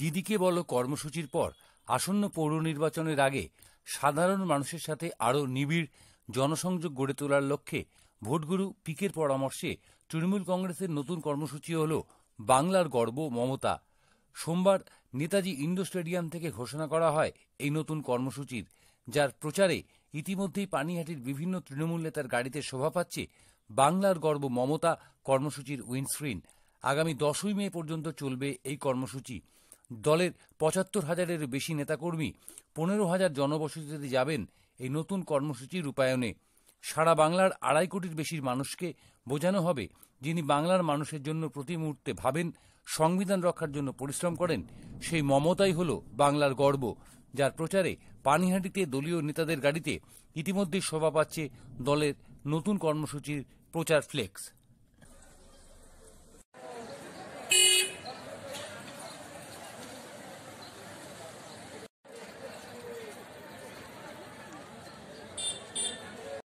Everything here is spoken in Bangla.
দিদিকে বলো কর্মসূচির পর আসন্ন পৌর নির্বাচনের আগে সাধারণ মানুষের সাথে আরও নিবিড় জনসংযোগ গড়ে তোলার লক্ষ্যে ভোটগুরু পিকের পরামর্শে তৃণমূল কংগ্রেসের নতুন কর্মসূচি হল বাংলার গর্ব মমতা সোমবার নেতাজি ইন্ডো স্টেডিয়াম থেকে ঘোষণা করা হয় এই নতুন কর্মসূচির যার প্রচারে ইতিমধ্যেই পানিহাটির বিভিন্ন তৃণমূল নেতার গাড়িতে শোভা পাচ্ছে বাংলার গর্ব মমতা কর্মসূচির উইন্ডস্ক্রিন আগামী দশই মে পর্যন্ত চলবে এই কর্মসূচি দলের পঁচাত্তর হাজারের বেশি নেতাকর্মী পনেরো হাজার জনবসতিতে যাবেন এই নতুন কর্মসূচি রূপায়ণে সারা বাংলার আড়াই কোটির বেশি মানুষকে বোঝানো হবে যিনি বাংলার মানুষের জন্য প্রতি মুহূর্তে ভাবেন সংবিধান রক্ষার জন্য পরিশ্রম করেন সেই মমতাই হল বাংলার গর্ব যার প্রচারে পানিহাটিতে দলীয় নেতাদের গাড়িতে ইতিমধ্যেই শোভা পাচ্ছে দলের নতুন কর্মসূচির প্রচার ফ্লেক্স